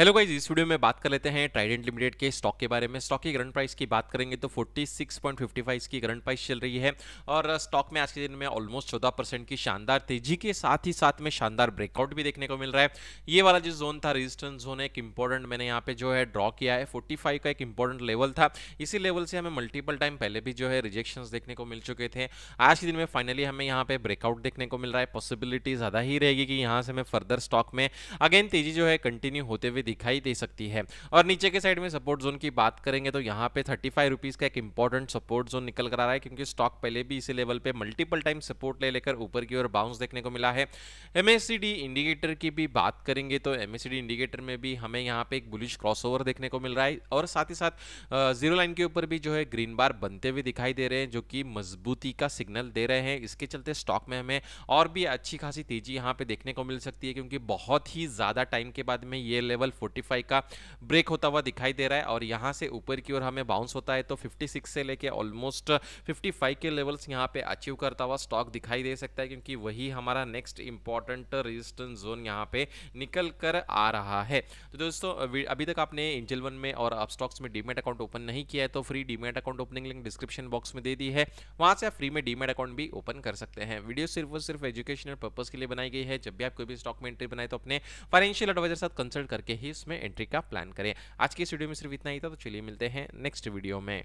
hello guys इस video में बात कर लेते हैं ट्राइडेंट लिमिटेड के स्टॉक के बारे में स्टॉक की करंट प्राइस की बात करेंगे तो 46.55 इसकी करंट प्राइस चल रही है और स्टॉक uh, में आज के दिन में ऑलमोस्ट 14 परसेंट की शानदार तेजी के साथ ही साथ में शानदार ब्रेकआउट भी देखने को मिल रहा है ये वाला जो जोन था रजिस्टेंस जोन एक इंपॉर्टेंट मैंने यहाँ पे जो है ड्रॉ किया है फोर्टी का एक इंपॉर्टेंट लेवल था इसी लेवल से हमें मल्टीपल टाइम पहले भी जो है रिजेक्शन देखने को मिल चुके थे आज के दिन में फाइनली हमें यहाँ पे ब्रेकआउट देखने को मिल रहा है पॉसिबिलिटी ज़्यादा ही रहेगी कि यहाँ से हमें फर्दर स्टॉक में अगेन तेजी जो है कंटिन्यू होते हुए दिखाई दे सकती है और नीचे के साइड में सपोर्ट जोन की बात करेंगे तो यहाँ पे थर्टी फाइव रुपीज़ का एक इंपॉर्टेंट सपोर्ट जोन निकल कर आ रहा है क्योंकि स्टॉक पहले भी इसी लेवल पे मल्टीपल टाइम सपोर्ट ले लेकर ऊपर की ओर बाउंस देखने को मिला है एमएससीडी इंडिकेटर की भी बात करेंगे तो एमएससीडी इंडिकेटर में भी हमें यहाँ पे एक बुलिश क्रॉसओवर देखने को मिल रहा है और साथ ही साथ जीरो लाइन के ऊपर भी जो है ग्रीन बार बनते हुए दिखाई दे रहे हैं जो कि मजबूती का सिग्नल दे रहे हैं इसके चलते स्टॉक में हमें और भी अच्छी खासी तेजी यहाँ पे देखने को मिल सकती है क्योंकि बहुत ही ज़्यादा टाइम के बाद में ये लेवल 45 का ब्रेक होता हुआ दिखाई दे रहा है और यहाँ से ऊपर की ओर हमें बाउंस होता है तो 56 से लेके ऑलमोस्ट 55 के लेवल्स यहाँ पे अचीव करता हुआ स्टॉक दिखाई दे सकता है क्योंकि वही हमारा नेक्स्ट इंपॉर्टेंट रेजिस्टेंस जोन यहाँ पे निकल कर आ रहा है तो दोस्तों अभी तक आपने एंजल वन में और आप स्टॉक्स में डीमेट अकाउंट ओपन नहीं किया है तो free demat account opening link description box में दे दी है वहाँ से आप फ्री में डीमेट अकाउंट भी ओपन कर सकते हैं वीडियो सिर्फ और सिर्फ एजुकेशनल पर्पज़ के लिए बनाई गई है जब भी आप कोई भी स्टॉक में एंट्री बनाए तो अपने फाइनेंशियल एडवाइजर साथ कंसल्ट करके ही उसमें एंट्री का प्लान करें आज की इस वीडियो में सिर्फ इतना ही था तो चलिए मिलते हैं नेक्स्ट वीडियो में